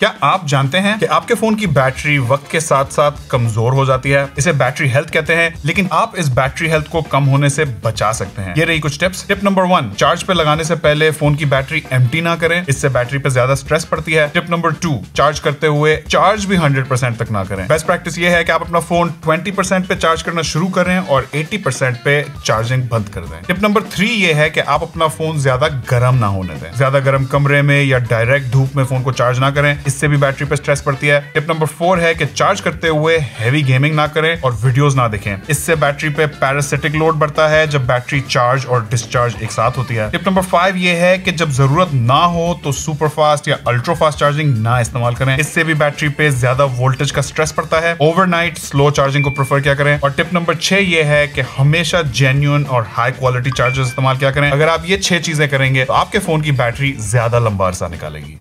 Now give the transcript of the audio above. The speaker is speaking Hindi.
क्या आप जानते हैं कि आपके फोन की बैटरी वक्त के साथ साथ कमजोर हो जाती है इसे बैटरी हेल्थ कहते हैं लेकिन आप इस बैटरी हेल्थ को कम होने से बचा सकते हैं ये रही कुछ tips tip number one charge पे लगाने से पहले फोन की बैटरी एम ना करें इससे बैटरी पे ज्यादा स्ट्रेस पड़ती है टिप नंबर टू चार्ज करते हुए चार्ज भी हंड्रेड तक ना करें बेस्ट प्रैक्टिस ये है की आप अपना फोन ट्वेंटी पे चार्ज करना शुरू करें और एटी पे चार्जिंग बंद कर दें टिप नंबर थ्री ये है की आप अपना फोन ज्यादा गर्म ना होने दें ज्यादा गर्म कमरे में या डायरेक्ट धूप में फोन को चार्ज ना करें इससे भी बैटरी पे स्ट्रेस पड़ती है टिप नंबर फोर है कि चार्ज करते हुए हैवी गेमिंग ना करें और वीडियोस ना देखें इससे बैटरी पे पैरासिटिक लोड बढ़ता है जब बैटरी चार्ज और डिस्चार्ज एक साथ होती है टिप नंबर फाइव ये है कि जब जरूरत ना हो तो सुपर फास्ट या अल्ट्रा फास्ट चार्जिंग ना इस्तेमाल करें इससे भी बैटरी पे ज्यादा वोल्टेज का स्ट्रेस पड़ता है ओवर स्लो चार्जिंग को प्रेफर क्या करें और टिप नंबर छह ये है कि हमेशा जेन्यून और हाई क्वालिटी चार्जर इस्तेमाल क्या करें अगर आप ये छह चीजें करेंगे तो आपके फोन की बैटरी ज्यादा लंबा अरसा निकालेगी